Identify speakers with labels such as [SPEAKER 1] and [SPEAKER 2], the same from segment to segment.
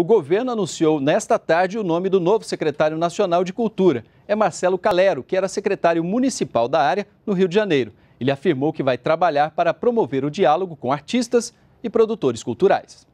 [SPEAKER 1] O governo anunciou nesta tarde o nome do novo secretário nacional de Cultura. É Marcelo Calero, que era secretário municipal da área no Rio de Janeiro. Ele afirmou que vai trabalhar para promover o diálogo com artistas e produtores culturais.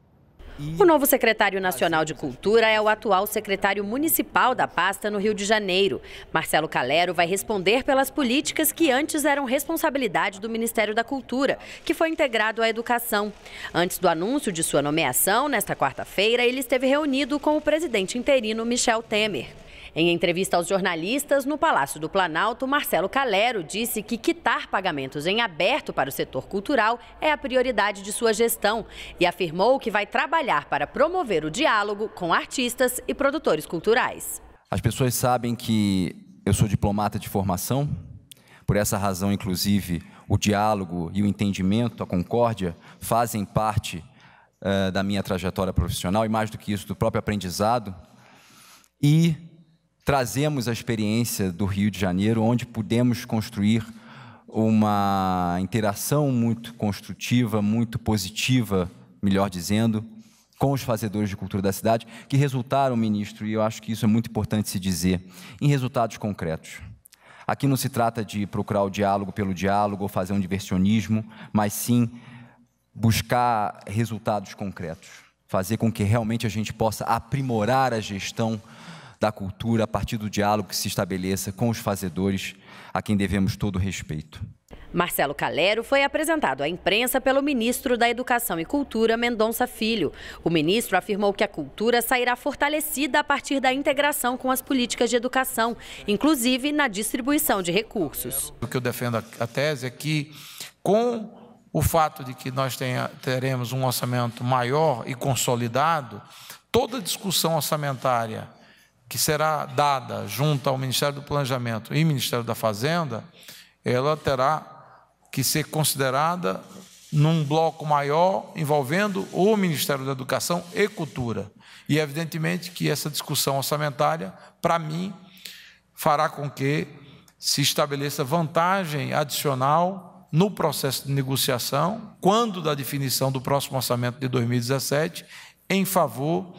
[SPEAKER 2] O novo secretário nacional de Cultura é o atual secretário municipal da pasta no Rio de Janeiro. Marcelo Calero vai responder pelas políticas que antes eram responsabilidade do Ministério da Cultura, que foi integrado à Educação. Antes do anúncio de sua nomeação, nesta quarta-feira, ele esteve reunido com o presidente interino Michel Temer. Em entrevista aos jornalistas no Palácio do Planalto, Marcelo Calero disse que quitar pagamentos em aberto para o setor cultural é a prioridade de sua gestão e afirmou que vai trabalhar para promover o diálogo com artistas e produtores culturais.
[SPEAKER 3] As pessoas sabem que eu sou diplomata de formação, por essa razão, inclusive, o diálogo e o entendimento, a concórdia, fazem parte uh, da minha trajetória profissional e, mais do que isso, do próprio aprendizado. E trazemos a experiência do Rio de Janeiro, onde pudemos construir uma interação muito construtiva, muito positiva, melhor dizendo, com os fazedores de cultura da cidade, que resultaram, ministro, e eu acho que isso é muito importante se dizer, em resultados concretos. Aqui não se trata de procurar o diálogo pelo diálogo ou fazer um diversionismo, mas sim buscar resultados concretos, fazer com que realmente a gente possa aprimorar a gestão da cultura a partir do diálogo que se estabeleça com os fazedores, a quem devemos todo respeito.
[SPEAKER 2] Marcelo Calero foi apresentado à imprensa pelo ministro da Educação e Cultura, Mendonça Filho. O ministro afirmou que a cultura sairá fortalecida a partir da integração com as políticas de educação, inclusive na distribuição de recursos.
[SPEAKER 4] O que eu defendo a tese é que, com o fato de que nós tenha, teremos um orçamento maior e consolidado, toda discussão orçamentária que será dada junto ao Ministério do Planejamento e Ministério da Fazenda, ela terá que ser considerada num bloco maior envolvendo o Ministério da Educação e Cultura. E evidentemente que essa discussão orçamentária, para mim, fará com que se estabeleça vantagem adicional no processo de negociação, quando da definição do próximo orçamento de 2017, em favor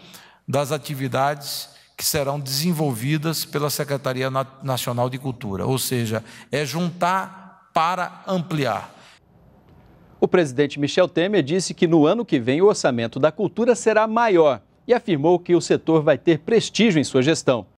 [SPEAKER 4] das atividades que serão desenvolvidas pela Secretaria Nacional de Cultura. Ou seja, é juntar para ampliar.
[SPEAKER 1] O presidente Michel Temer disse que no ano que vem o orçamento da cultura será maior e afirmou que o setor vai ter prestígio em sua gestão.